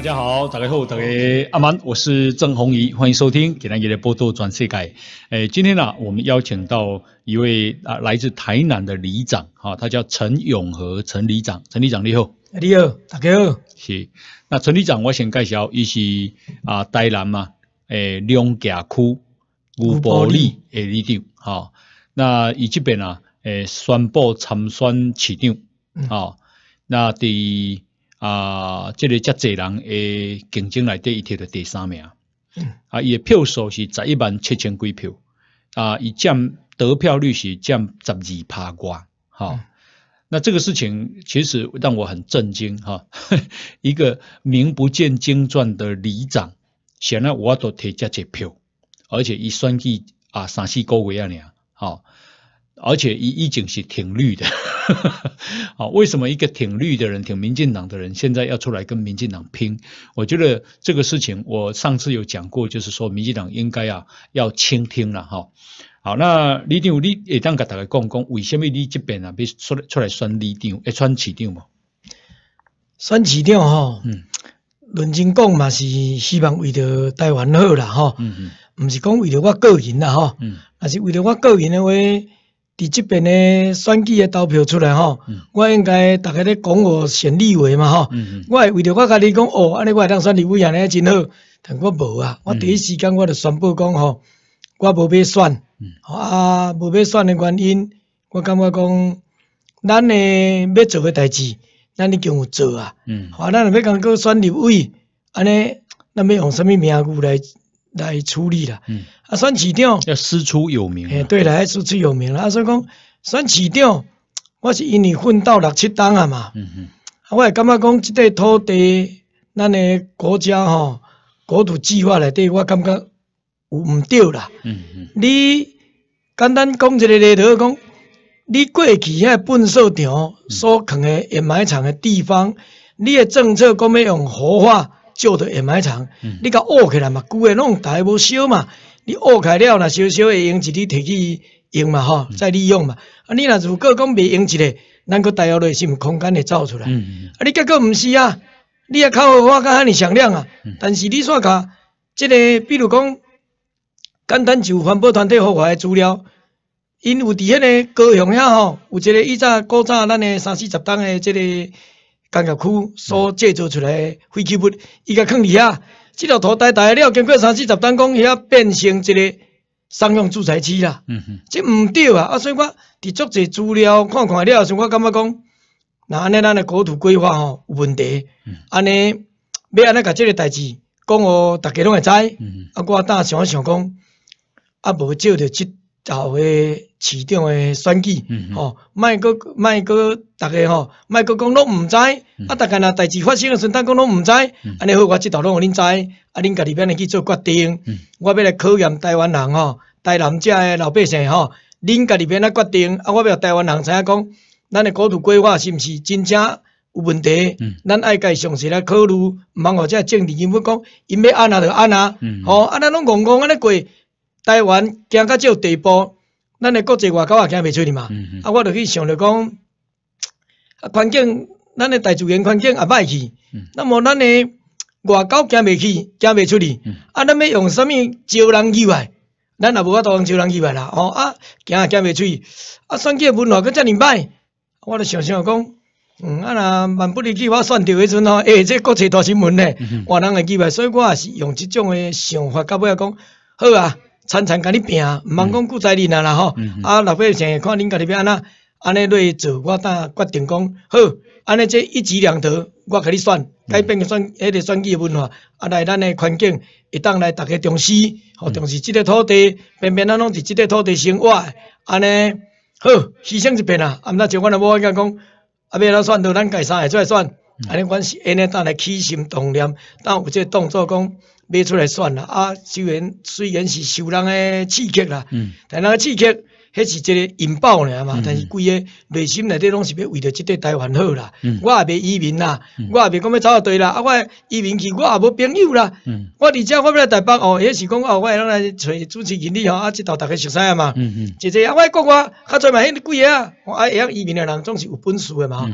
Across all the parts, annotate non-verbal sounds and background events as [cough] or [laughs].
大家好，大家好，大家阿曼，我是郑红怡，欢迎收听《台南县的波多转世界》。诶，今天啊，我们邀请到一位啊，来自台南的里长，哈，他叫陈永和，陈里长，陈里长你好。你好，大家好。是，那陈里长，我想介绍，伊是啊，台南嘛，诶，两甲区吴埔利诶里长，哈。那伊这边啊，诶，宣布参选市长，哈。那第啊，这里较济人诶竞争来得，一摕着第三名。啊，伊诶票数是十一万七千几票。啊，伊占得票率是占十二趴挂。好，那这个事情其实让我很震惊。哈，[laughs] 一个名不见经传的里长，显然我都得这些票，而且伊算计啊三四个月啊，尔好。而且一一景是挺绿的，[laughs] 好，为什么一个挺绿的人，挺民进党的人，现在要出来跟民进党拼？我觉得这个事情，我上次有讲过，就是说民进党应该啊要倾听了哈。好，那李定武，你也当个大家讲讲，为什么你这边啊要出来出来选李定武，一选市长嘛？选市长哈，嗯，论真讲嘛是希望为着台湾好啦，哈，嗯嗯，不是讲为着我个人啦，哈，嗯，还是为着我个人的话。伫即边诶选举诶投票出来吼，我应该逐个咧讲我选立委嘛吼，我为着我家己讲哦，安尼我会当选立委，安尼真好，但我无啊，我第一时间我就宣布讲吼，我无要选，啊，无要选诶原因，我感觉讲，咱诶要做诶代志，咱已经有做啊，好，咱若要讲过选立委，安尼，咱要用什么名句来来处理啦？啊，选市长要师出有名。哎，对了，师出有名了。啊，所以讲选市长，我是因你混到六七档啊嘛。嗯嗯。我感觉讲即块土地，咱诶国家吼国土计划内底，我感觉有毋对啦。嗯嗯。你简单讲一个例子，讲你过去遐粪扫场、所坑的掩埋场的地方，你的政策讲要用火化，照着掩埋场，你甲挖起来嘛，旧个拢大无烧嘛。你挖开了若小小诶用一你摕去用嘛吼，再利用嘛。啊，你若如果讲未用一嘞，咱佫大约内是空间会走出来。啊，你结果毋是啊，你啊靠，话较安尼响亮啊。但是你煞甲即个比如讲，简单就环保团体发我诶资料，因有伫迄个高雄遐吼，有一个以早古早咱诶三四十栋诶即个工业区所制造出来诶废弃物，伊甲坑里遐。即条土带带了，经过三四十天工，遐变成一个商用住宅区啦。嗯哼，这唔对啊！啊，所以我伫足侪资料看看了后，我感觉讲，那安尼咱的国土规划吼有问题。嗯，安尼，要安尼甲即个代志讲哦，大家拢会知。嗯，啊，我当想想讲，啊，无少着一。找个市场诶选举，吼，卖阁卖阁，大家吼，卖阁讲拢毋知，啊，大家若代志发生诶时阵，当讲拢毋知，安尼好，我即道拢互恁知，啊，恁家己边来去做决定。我要来考验台湾人吼，台南遮诶老百姓吼，恁家己边来决定，啊，我要台湾人知影讲，咱诶国土规划是毋是真正有问题？咱爱家详细来考虑，毋茫互遮政治人物讲，因要安哪就安哪，吼，安咱拢戆戆安尼过。台湾行到这地步，咱的国际外交也行未出去嘛。啊，我就去想着讲，啊，环境，咱的大自然环境也歹去。那么咱的外交行未去，行未出嗯、啊，咱要用什么招人以外，咱也无法用招人以外啦。哦，啊，行也行未出。去。啊，算计文化阁遮尔歹，我就想想讲，嗯，啊，若万不得已我选到迄阵吼，哎，这国际大新闻嘞，换人个机会，所以我也是用即种诶想法，到尾讲，好啊。常常甲你拼，毋茫讲古仔人啦吼，啊老百姓看恁家己边安那，安尼类做，我当决定讲好，安尼这一举两得，我甲你选，改变个选，迄个选举文化，啊来咱诶环境，会当来逐个重视，好重视这个土地，偏偏咱拢伫这个土地生活，安尼好牺牲一遍啊，啊毋那像阮诶某尼讲，啊要来选著咱家三个做来选，安尼阮是安尼当来起心动念，当有这动作讲。买出来算了啊！虽然虽然是受人诶刺激啦，但那个刺激，迄是一个引爆尔嘛。但是规个内心内底拢是要为着即块台湾好啦。我也未移民啦，我也袂讲要走下队啦。啊，我移民去，我也无朋友啦。我伫遮，我来台北哦，迄是讲哦，我会拢来找主持人你哦，啊，即道逐个熟悉啊嘛。姐姐啊，我讲我，较济嘛，迄个贵个啊，我爱养移民诶人总是有本事诶嘛。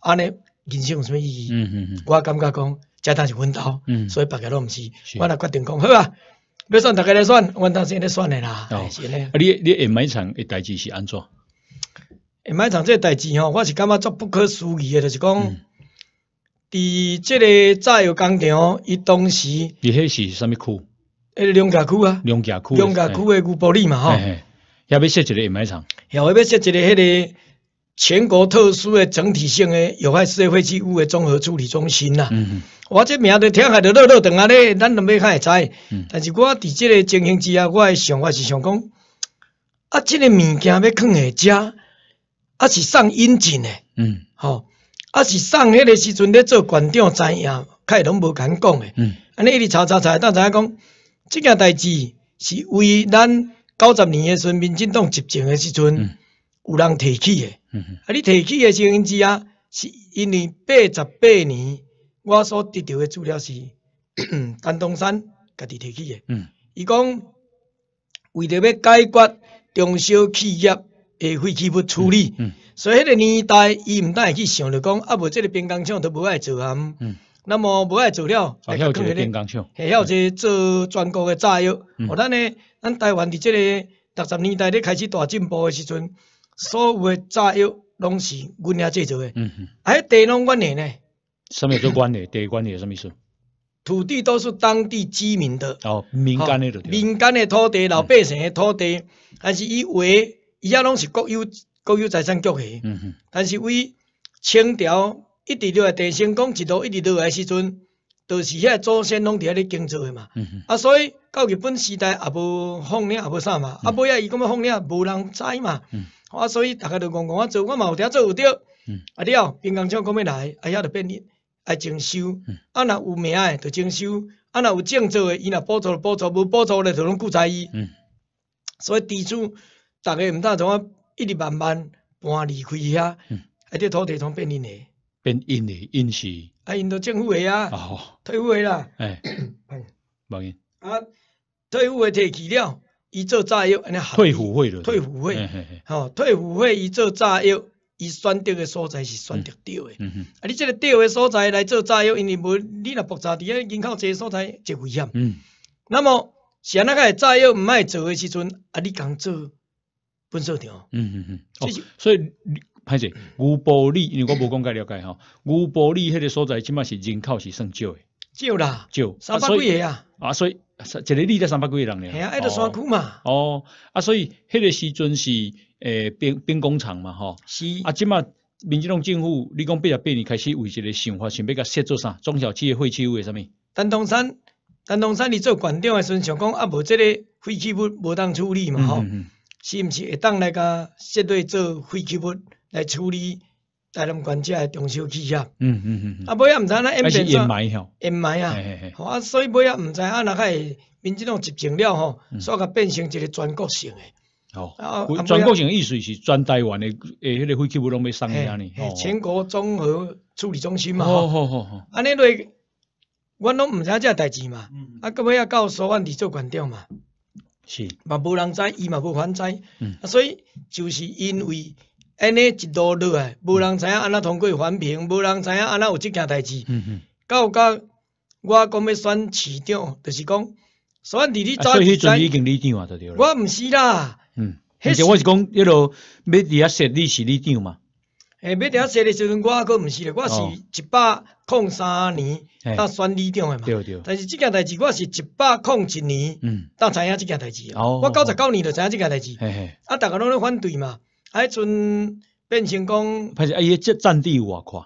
安尼人生有啥意义？嗯嗯嗯，我感觉讲。加单是阮兜，所以别个拢毋是，我呐决定讲好啊，要算逐家来算，阮当时咧算诶啦，是咧。啊，你你下麦厂诶代志是安怎？盐麦即个代志吼，我是感觉足不可思议诶，就是讲，伫即个炸药工厂，伊当时伊迄是啥物区？迄个龙甲区啊，龙甲区，龙甲区诶，古玻璃嘛吼，遐要设一个下麦厂，也要要设一个迄个。全国特殊的整体性的有害社会废物的综合处理中心呐，我这名都听海的乐乐传安尼咱都要较会知。但是我伫这个情形之下，我的想法是想讲，啊，这个物件要放下家，啊是上阴进的。嗯，好，啊是上迄个时阵咧做馆长，知影，开拢无敢讲的，嗯，安尼一直查查查，当影讲这件代志是为咱九十年的候民进党执政的时阵。有人提起嗯、啊！你提起时收音机啊，是因为八十八年我所得到的资料是 [coughs] 丹东山家己提起的。嗯，伊讲为着要解决中小企业的废弃物处理，所以迄个年代伊毋但会去想着讲，啊无即个兵工厂都无爱做啊。嗯，那么无爱做了，还要做兵工厂，还要做做全国的炸药。嗯，咱呢，咱台湾伫即个六十年代咧开始大进步的时阵。所有诶炸药拢是阮遐制造诶，嗯哼，还地拢阮诶呢？什么叫“阮嘅”？地“阮嘅”什么意思？土地都是当地居民的，哦，民间的地，民间的土地，老百姓的土地，但是伊为伊遐拢是国有，国有财产局诶，嗯哼，但是为清朝一直落来，地成讲制度一直落来时阵，著是遐祖先拢伫遐咧耕作诶嘛，嗯哼，啊，所以到日本时代也无放领，也无啥嘛，啊，无啊，伊讲要放领，无人知嘛，嗯。啊，所以逐个都讲讲啊做，我嘛有听做有对。嗯。啊了，兵工厂讲要来，啊遐就变因，爱征收。嗯。啊，若有名诶，就征收；啊，若有征做诶，伊若补助补助，无补助咧，就拢拒在伊。嗯。所以地主，逐个毋但从啊，一直慢慢搬离开遐。嗯。啊，这土地从变因诶。变因诶，因是。啊，因都政府诶啊。哦。退伍诶啦。哎。哎。无用。啊，退伍诶退去了。伊做炸药，安尼退伍费，退伍费，吼，退伍费伊做炸药，伊选择诶所在是选择对诶。啊，你即个对诶所在来做炸药，因为无你若爆炸，伫下人口侪所在就危险。嗯。那么是安那个炸药毋爱做诶时阵，啊，你讲做不作掉？嗯嗯嗯。所以歹势牛埔里，为我无讲解了解吼，牛埔里迄个所在即码是人口是算少诶。少啦，少三百几个啊！啊，所以一个里才三百几个人咧。系啊，山区嘛。哦，啊，所以迄个时阵是诶兵兵工厂嘛，吼。是。啊，即卖民进党政府，你讲八十八年开始有一个想法，想要甲设做啥？中小企业废弃物啥物？陈东山，陈东山，你做县长诶时阵，想讲啊无即个废弃物无当处理嘛，吼？是毋是会当来甲设队做废弃物来处理？台南管家来，中小企业，嗯嗯嗯啊，尾啊，毋知那掩埋吼，掩埋啊！吼哎哎！啊，所以尾啊，毋知啊，哪下民众拢集成了吼，所以变成一个全国性嘅。好。全国性嘅意思是全台湾嘅诶，迄个废弃物拢要送去安尼，全国综合处理中心嘛。吼吼吼吼。安尼落，阮拢毋知遮代志嘛。啊，到尾啊，到苏万礼做馆长嘛。是。嘛无人知，伊嘛无还知。嗯。啊，所以就是因为。安尼一路落来，无人知影安怎通过环评，无人知影安怎有即件代志。到到我讲要选市长，就是讲选伫你早所迄阵已经理长啊，对对我毋是啦。嗯。时实我是讲迄路要伫遐设立是你长嘛。诶，要伫遐选的时阵，我阁毋是咧，我是一百空三年当选李长的嘛。对对。但是即件代志，我是一百空一年当知影即件代志。哦。我九十九年就知影即件代志。嘿嘿。啊，逐个拢咧反对嘛。迄阵变成讲，哎呀，这占地有偌宽，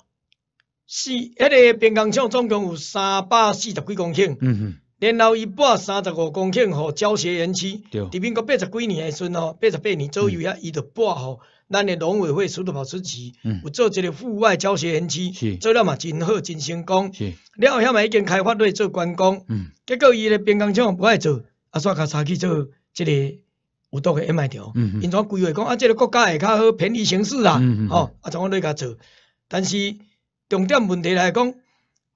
是一个边工厂，总共有三百四十几公顷。嗯哼。然后伊拨三十五公顷互教学园区。对。伫民国八十几年时阵哦，八十八年左右啊，伊就拨互咱的农委会苏德保书记，有做一个户外教学园区。是。做了嘛，真好，真成功。是。了后遐嘛已经开发落做观光。嗯。结果伊诶边工厂不爱做，啊，煞甲拆去做一个。有毒个安排着，因总规划讲啊，这个国家会较好，便宜行事啦，吼！啊，总我你甲做，但是重点问题来讲，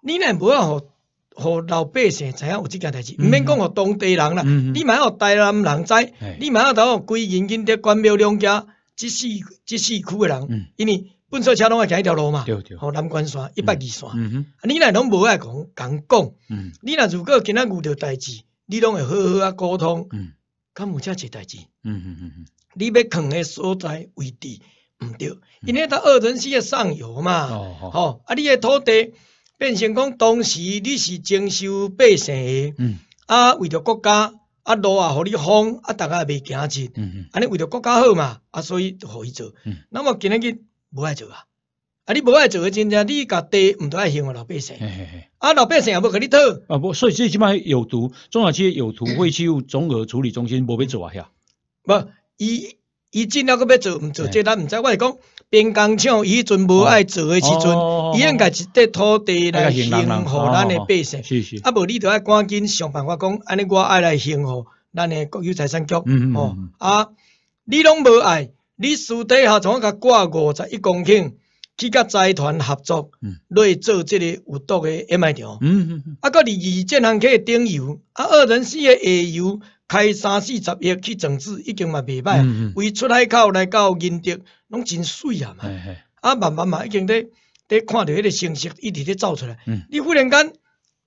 你若无要互互老百姓知影有这件代志，毋免讲互当地人啦，你嘛要台南人知，你嘛要倒互归因进德、关庙两家即四即四区的人，因为粪车车拢爱行迄条路嘛，吼，南关山、一百二山，你若拢无爱讲讲讲，你若如果今仔遇到代志，你拢会好好啊沟通。干有遮这代志，嗯嗯嗯嗯，你要扛的所在位置毋对，因为搭二城溪的上游嘛，吼，啊，你的土地变成讲当时你是征收百姓的，啊，为着国家啊路啊，互你封，啊逐个也未嗯嗯，安尼为着国家好嘛，啊所以互伊做，那么今日无爱做啊。啊！你无爱做个真正，你家地毋得爱幸福老百姓。啊！老百姓也无甲你讨。啊无，所以最起码有毒，中小企业有毒废弃物总额处理中心无变做啊遐。无伊伊进了格要做，毋做，即咱毋知。我是讲，兵工厂伊阵无爱做诶时阵，伊应该一块土地来幸福咱诶百姓。啊无你着爱赶紧想办法讲，安尼我爱来幸福咱诶国有财产局。嗯嗯嗯。啊，你拢无爱，你私底下从甲挂五十一公顷。去甲财团合作来做这个有毒的 M I 条，啊！二二建行客的顶油，啊，二零四的下游开三四十亿去整治，已经嘛袂歹。为出海口来到银得，拢真水啊嘛！啊，慢慢嘛，已经在在看到迄个信息，一直咧走出来。嗯，你忽然间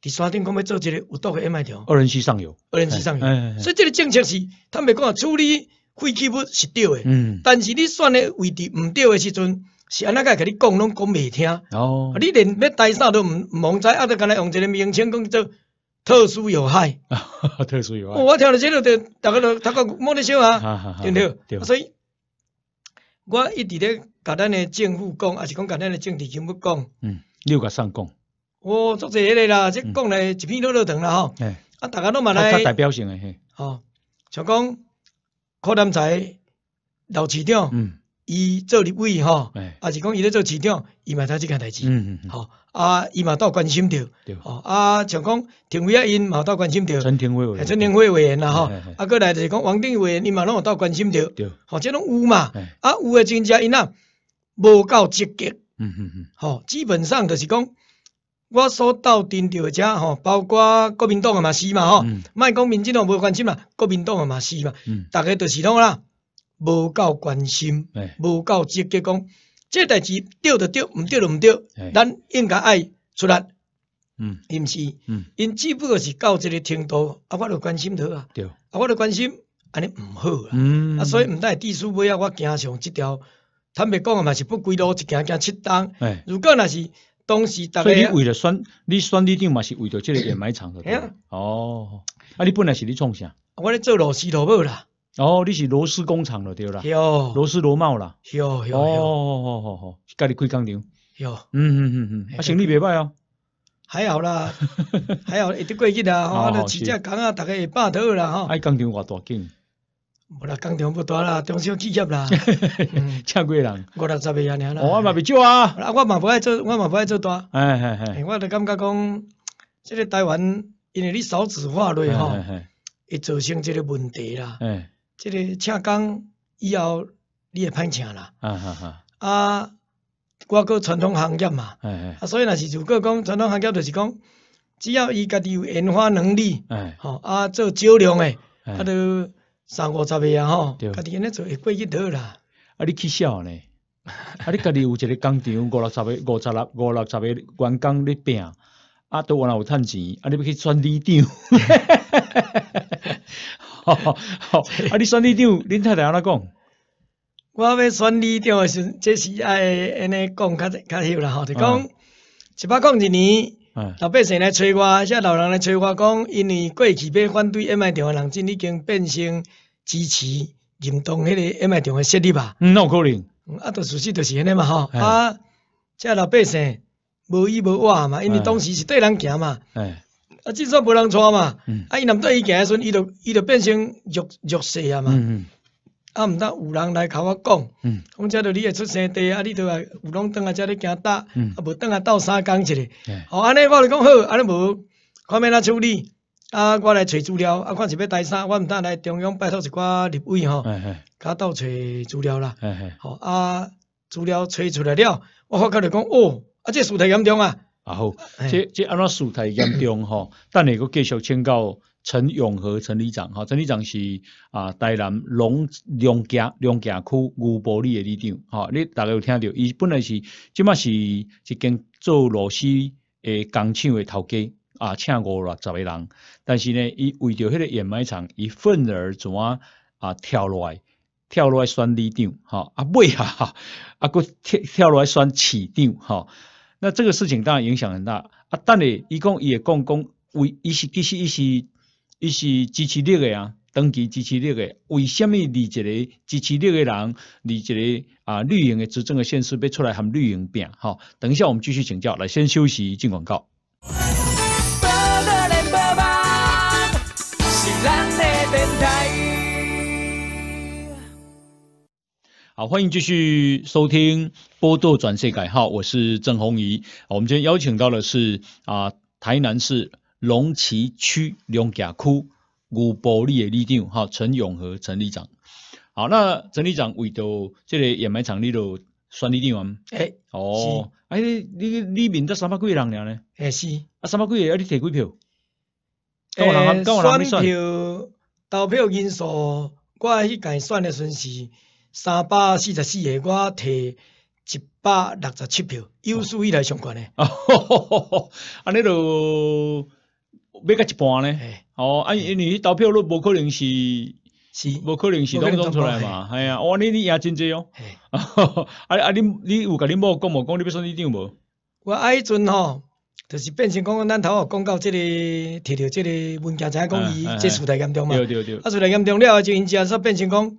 伫山顶讲要做一个有毒的 M I 条，二零四上游，二零四上游。所以这个政策是，他们讲处理废弃物是对的，嗯，但是你选的位置唔对的时阵。是安那个甲你讲拢讲未听，你连要带啥都毋毋望啊！都干来用一个名称叫做特殊有害。[laughs] 特殊有害。我听到这了，大家都大家望得笑啊，对不对？所以，我一直咧甲咱诶政府讲，还是讲甲咱诶政治人物讲。嗯，你有甲上讲。我做这个啦，即讲来一片绿绿藤啦吼。啊，大家都嘛来。较代表性诶，嘿。哦，像讲柯南才老市长。嗯。伊做立委吼，也是讲伊咧做市长，伊嘛知即件代志，吼，啊伊嘛倒关心着，吼，啊像讲陈伟啊因嘛倒关心着，陈廷辉委员，陈廷辉委员啦，吼，啊过来就是讲王定委员，因嘛拢有倒关心着，对，好，即拢有嘛，啊，有诶真正因啊，无够积极，嗯嗯嗯，吼，基本上就是讲，我所到镇着诶遮吼，包括国民党诶嘛是嘛吼，卖讲民进党无关心嘛，国民党诶嘛是嘛，大家都是通啦。无够关心，无够积极讲，这代志对就对，唔对就唔对，咱应该爱出力，嗯，伊毋是，嗯，因只不过是到即个程度，啊，我著关心他啊，对，啊，我著关心，安尼毋好啊，嗯，啊，所以毋唔带地主尾啊，我惊上即条，坦白讲啊，嘛是不归路，一件件七单，哎，如果若是当时，所以你为了选，你选你定嘛是为着即个掩埋场合，哎呀，哦，啊，你本来是你创啥？我咧做螺丝螺母啦。哦，你是螺丝工厂了，对啦，螺丝螺帽啦，吼吼吼，哦哦哦哦，家己开工厂，嗯嗯嗯嗯，啊，生意袂歹哦，还好啦，还好一直过日啊，吼，起只缸啊，大家也霸到啦，吼。哎，工厂偌大间？无啦，工厂不大啦，中小企业啦，吓吓吓吓吓，请几个人？五六十个阿娘啦，我嘛袂少啊，啊，我嘛不爱做，我嘛不爱做大，哎哎哎，我就感觉讲，即个台湾因为你少子化嘞，吼，会造成即个问题啦，哎。即个请工以后你会歹请啦。啊哈哈。啊，我够传统行业嘛。啊，所以若是如果讲传统行业就是讲，只要伊家己有研发能力，哎。吼，啊做少量诶，啊都三五十个啊吼，家己安尼做会过去日啦。啊，你起笑呢？[laughs] 啊，你家己有一个工厂，五六十个、五十六、五六十个员工咧拼，啊都往哪有趁钱？啊，你要去选李长？[laughs] [laughs] 好好好，啊！你选二长，恁太太安怎讲？我要选二长诶时，这是爱安尼讲较较嚣啦吼，就讲一百讲一年，老百姓来催我，即老人来催我，讲因为过去要反对下卖场的人，已经变成支持认同迄个下卖场的设立吧？嗯，有可能，啊，事实际就是安尼嘛吼，啊，即老百姓无依无靠嘛，因为当时是对人行嘛。啊，即阵无人娶嘛。啊，伊毋缀伊行诶时阵，伊就伊就变成弱弱势啊嘛。啊，毋当有人来甲我讲，讲遮着你会出生地啊，你着啊有拢灯啊，遮咧行搭，啊无灯啊斗三共一来。好，安尼我就讲好，安尼无看要怎处理。啊，我来找资料，啊，看是要大三，我毋当来中央拜托一寡立委吼，甲斗找资料啦。好，啊资料找出来了，我发觉着讲哦，啊，这事太严重啊。啊好，即即安怎事态严重吼？[coughs] 等下我继续请教陈永和陈理事长吼，陈理事长是啊，台南龙龙港龙港区吴埔里诶理事长吼，你大概有听到，伊本来是即马是一间做螺丝诶工厂诶头家啊，请五六十个人，但是呢，伊为着迄个掩埋场，伊愤而怎啊啊跳落来跳落来选理事长吼，啊尾啊，啊佫跳跳落来选市长吼。那这个事情当然影响很大啊，但你一共也共共为一些一是，一些一些支持绿的呀，登记支持绿的，为什么你一个支持绿的人，你一个啊绿营的执政的现实被出来喊绿营变？哈，等一下我们继续请教，来先休息，进广告。好，欢迎继续收听《波多转世改号》，我是郑红怡。我们今天邀请到的是啊，台南市龙崎区龙甲区五玻利的里长，哈，陈永和陈里长。好，那陈里长为到这个掩麦场里头选里长吗？哎，哦，哎，你你面得三百几个人了呢？诶，是，啊三百几个，啊你提几票？哎，选票投票人数我迄间算的顺序。三百四十四个，我摕一百六十七票，有史以来上悬诶。啊，安尼著要甲一半咧。哦，啊，因为投票率无可能是是无可能是拢拢出来嘛。系啊，安你你也真济哦。[laughs] 啊啊啊，你你有甲你某讲无？讲你要选你张无？我啊，迄阵吼，就是变成讲咱头讲到即个摕到即个文件，影讲伊即事太严重嘛。对对对。啊，事太严重了，后，就因此啊，煞变成讲。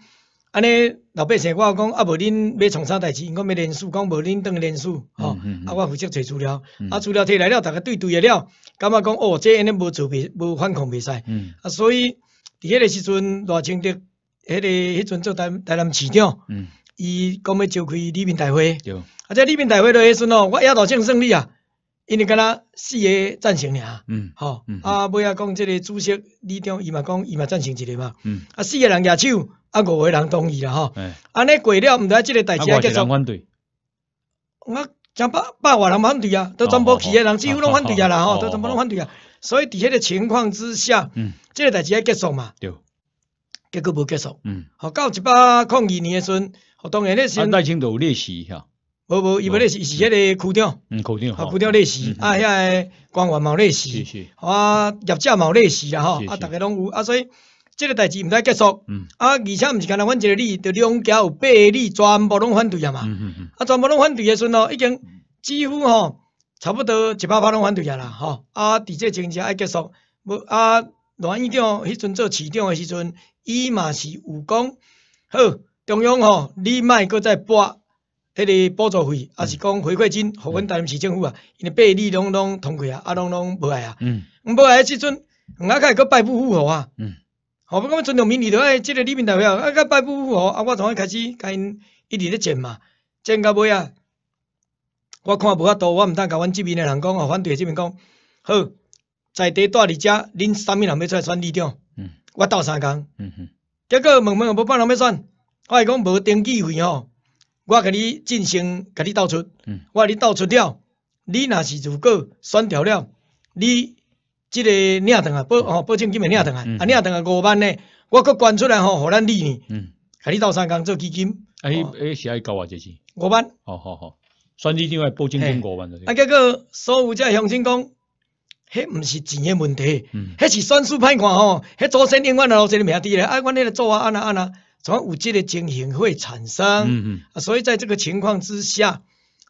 安尼老百姓，我讲啊，无恁要从啥代志？因讲要人数，讲无恁当人数，吼。啊，我负责找资料，啊，资料摕来了，大家对对了了，感觉讲哦，这安尼无准备，无反抗袂使。啊，所以伫迄个时阵，偌清德迄个迄阵做台台南市长，嗯，伊讲要召开立民大会，对。啊，在立民大会了，迄阵哦，我夜大见胜利啊。因为干若四个赞成俩，嗯，吼，啊，尾啊讲即个主席、李长，伊嘛讲伊嘛赞成一个嘛，嗯，啊，四个人举手，啊，五个人同意啦，吼，安尼过了，毋知即个代志要结束。啊，百百外人反对啊，都全部起个人几乎拢反对啊啦，吼，都全部拢反对啊，所以伫迄个情况之下，嗯，即个代志要结束嘛，对，结果无结束，嗯，好到一百零二年诶时，阵，我当然咧先。无无，伊无咧是是迄个区长，啊区长咧是，啊遐个官员嘛是似，啊业者嘛咧是啦吼，啊逐个拢有，啊所以即个代志毋知结束，啊而且毋是干呐，阮一个里，就两家有八个里全部拢反对啊嘛，啊全部拢反对诶时哦，已经几乎吼差不多一百趴拢反对啊啦吼，啊伫即情形下爱结束，无啊栾院长迄阵做市长诶时阵，伊嘛是有讲，好中央吼你卖搁再拨。迄个补助费，也是讲回馈金，互阮台南市政府啊，因八二拢拢通过啊，啊拢拢无来啊。嗯。无来时阵，我甲会阁拜不复和啊。嗯。好，咁尊重民意，着爱即个立面代会啊，啊，甲拜不复和啊，我从开开始甲因一直咧争嘛，争到尾啊。我看无较多，我毋通甲阮即边诶人讲哦，反对即边讲好，在地大二遮恁啥物人要出来选市长？嗯。我斗三共。嗯哼。结果问问要半人要选，我系讲无登记费吼。我甲你进行，甲你倒出。我甲你倒出了，你若是如果选调了，你即个领档案保哦，保证金的领档案，啊领档案五万呢，我搁捐出来吼，互咱你呢，嗯，甲你斗三工做基金。啊，迄、迄是爱交啊，就是五万。好好好，选你另外保证金五万。啊，结果所有在相亲讲，迄毋是钱的问题，迄是算数歹看吼，迄祖先永远那老先名滴咧，啊，阮迄个做啊，安那安那。有即个情形会产生，所以在这个情况之下，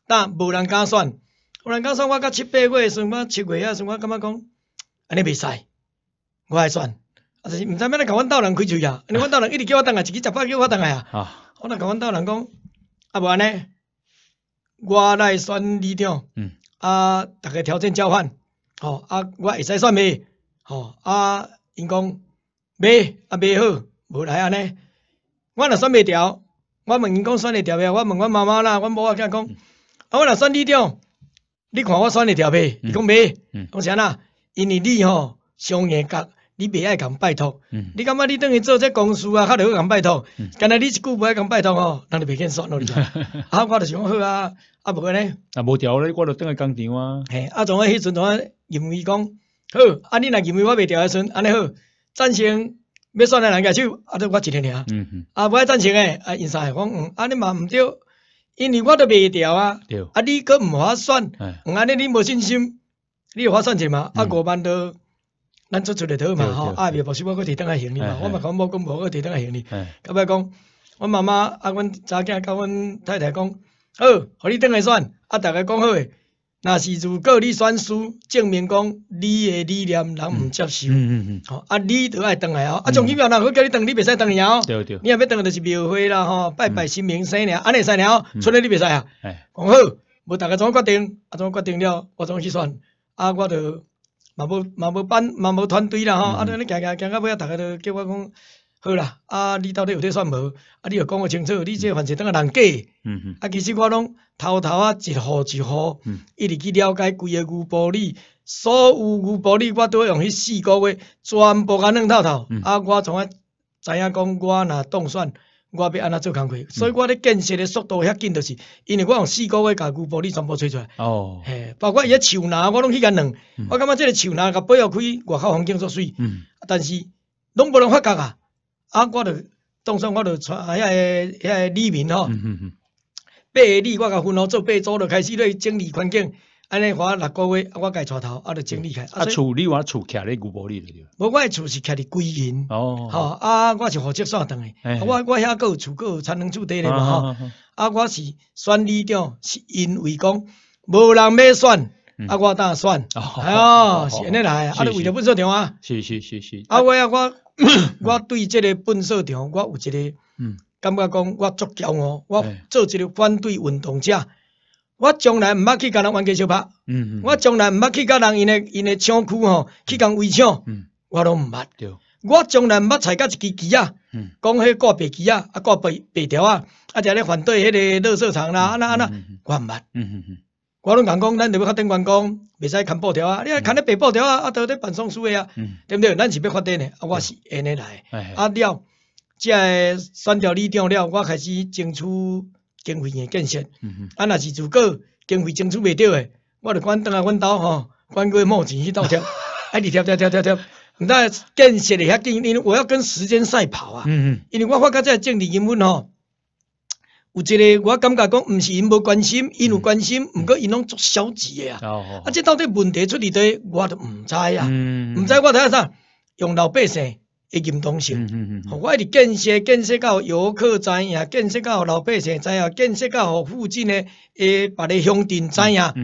但无人敢选。无人敢选，我到七八月的时阵，七月的时阵，我感觉讲安尼未使，我还选。啊，就是毋知物来，甲阮兜人开嘴呀。你阮兜人一直叫我等来，一己十八叫我等来 [laughs] 啊。我来甲阮兜人讲，啊无安尼，我来选二场。啊，大家条件交换，吼啊，我会使选未？吼啊，因讲袂，啊袂好，无来安尼。我若选袂调，我问因讲选会调袂？我问阮妈妈啦，阮无话听讲。啊，我若选你调，你看我选会调袂？伊讲袂。讲啥啦？因为你吼上业讲，你袂爱讲拜托。你感觉你等于做这公司啊，较多甲讲拜托。干那你一句不爱讲拜托吼，人就袂见选咯。你 [laughs] 啊，我着想好啊，啊无咧？啊无调咧，我着等来工厂啊。嘿，啊从个迄阵从个认为讲好，啊你若认为我袂调诶时阵，安尼好，赞成。要算你人举手，啊！我一个尔。嗯嗯。啊，赞成诶！啊，因三个讲，嗯，安尼嘛毋对，因为我都袂调啊。对。啊，你搁毋划算，嗯，安尼你无信心，你有划算者嘛？啊，五万多，咱做出来好嘛吼？啊，未无想我搁提灯来行哩嘛。我嘛讲无咁无搁提灯来行哩。嗯。到尾讲，我妈妈啊，阮查囝甲阮太太讲，好，互你灯来算，啊，逐个讲好诶。那是如果你选输，证明讲你诶理念人毋接受。嗯嗯嗯。好，啊你著爱倒来哦。啊，总经理若哪叫你倒？你袂使倒来哦。对对。你若要倒，就是庙会啦，吼，拜拜神明生尔，安尼先了。出来你袂使啊。哎。讲好，无逐个怎样决定？啊，怎决定了？我怎去选，啊，我就嘛无嘛无班嘛无团队啦，吼。嗯。啊，你行行行到尾，逐个都叫我讲。好啦，啊，你到底有得算无？啊，你又讲个清楚，你即个反正等个人计。嗯哼。啊，其实我拢偷偷啊，一户一户，一直去了解贵个牛玻璃，所有牛玻璃我都要用迄四个月全部甲弄透透。嗯。啊，我从啊知影讲，我若当选，我要安怎做工开？所以我咧建设的速度遐紧，就是因为我用四个月甲牛玻璃全部吹出来。哦。嘿，包括伊个树拿，我拢去甲嗯、我感觉即个树拿甲背育开，外口环境做水。嗯。但是拢不能发觉啊。啊，我著，当算我著，揣遐个遐个里民吼，八个里我甲分好做八组，著开始咧整理环境。安尼我六个月，我家带头，啊，著整理起。啊，厝你话厝徛咧古堡里了着。无，我厝是徛伫贵银。哦。好，啊，我是负责算当的。我我遐有厝，个田厝地咧嘛吼。啊。我是选里长，是因为讲，无人要选，啊，我单选。哦。哦，是安尼来。啊，你为着不做着啊？是是是是。啊，我啊我。[coughs] 我对即个粪扫场，我有一个感觉，讲我作骄哦，我做一个反对运动者，我从来毋捌去甲人冤家相拍，我从来毋捌去甲人因诶因诶厂区吼去甲围抢，我拢毋捌，我从来毋捌踩过一支旗啊，讲迄挂白旗啊，啊挂白白条啊，啊在咧反对迄个垃圾场啦，啊那啊那，我毋捌。我拢讲讲，咱如要发展观光，袂使牵布条啊，你啊牵咧白布条啊，啊都咧办松事诶啊，对不对？咱是要发展诶，啊我是安尼来。啊了，即选调理定了，我开始争取经费诶建设。啊，若是如果经费争取袂到诶，我就管倒来阮兜吼，关过墨镜去倒跳，哎，[laughs] 你跳跳跳跳跳，知建设诶遐紧，因为我要跟时间赛跑啊。嗯嗯。因为我发觉即个政治人物吼。有一个，我感觉讲，毋是因无关心，因有关心，毋过因拢作小极诶啊。啊，即到底问题出伫底，我都毋知啊。毋知我睇下啥，用老百姓诶动同吼我一直建设，建设到游客知影，建设到老百姓知影，建设到附近诶诶，别个乡镇知影。讲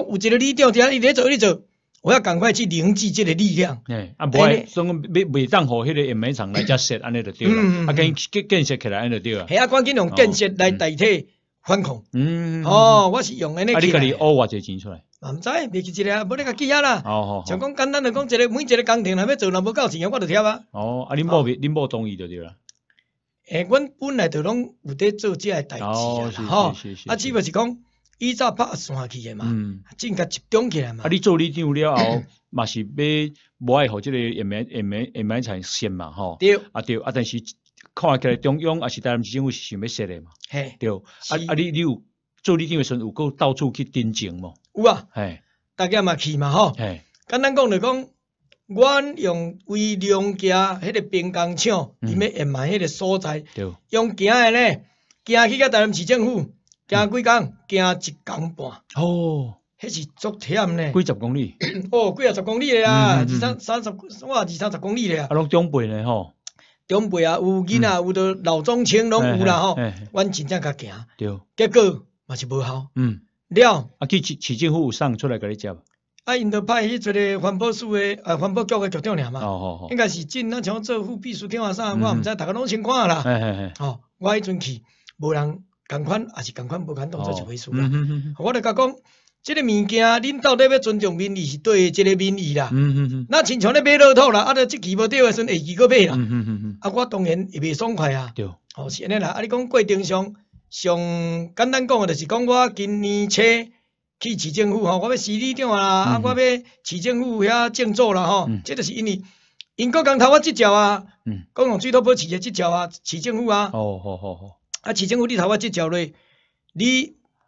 有一个理，长只伊咧做，伊做。我要赶快去凝聚这个力量。嗯，啊，无，所以讲袂袂当好迄个盐梅厂来遮设，安尼就对了。啊，跟建建设起来安尼就对啊。系啊，关键用建设来代替反恐。嗯。哦，我是用安尼啊，你家己凹偌济钱出来。唔知，未记一下，无你个记下啦。哦哦哦。像讲简单来讲，一个每一个工程若要做，若无够钱，我就贴啊。哦，啊，恁某袂，恁某同意就对啦。诶，阮本来就拢有在做这个代志啊，吼。啊，只不是讲。伊早拍山去诶嘛，真甲集中起来嘛。啊，你做你政府了后，嘛是要无爱互即个，也蛮也蛮也蛮在线嘛吼。对，啊对，啊但是看起来中央啊是台南市政府是想要说诶嘛。嘿。对，啊啊你你有做你政府时，有够到处去盯情无？有啊，嘿。大家嘛去嘛吼。嘿。简单讲就讲，阮用微凉家迄个兵工厂里面也买迄个蔬菜，用行诶咧，行去甲台南市政府。行几工，行一工半。哦，迄是足忝诶几十公里。[coughs] 哦，几啊十公里诶啊，二三三十，我二三十公里诶啊。啊，拢中辈咧吼。中辈啊，有囡仔，有著老中青拢有啦吼。阮真正甲行。对。结果嘛是无效。嗯。了。啊，去市市政府送出来甲你接。啊，因着派迄个环保署诶啊，环保局诶局长尔嘛。哦哦哦。应该是进咱像做副秘书啊啥？我毋知逐个拢先看啦。嘿嘿嘿。吼，我迄阵去，无人。共款也是共款，无敢当作一回事啦。我著甲讲，即个物件，恁到底要尊重民意是对，即个民意啦。那亲像咧买乐土啦，啊著即期无掉诶时阵，会期佫买啦。啊，我当然也袂爽快啊。对。哦，是安尼啦。啊，你讲过程中，上简单讲诶，就是讲我今年初去市政府吼，我要市里长啦，啊，我要市政府遐静坐啦吼。即著是因为，因国讲头我即招啊，公共最多保持个即招啊，市政府啊。哦好好好。啊，市政府你头先只招咧，你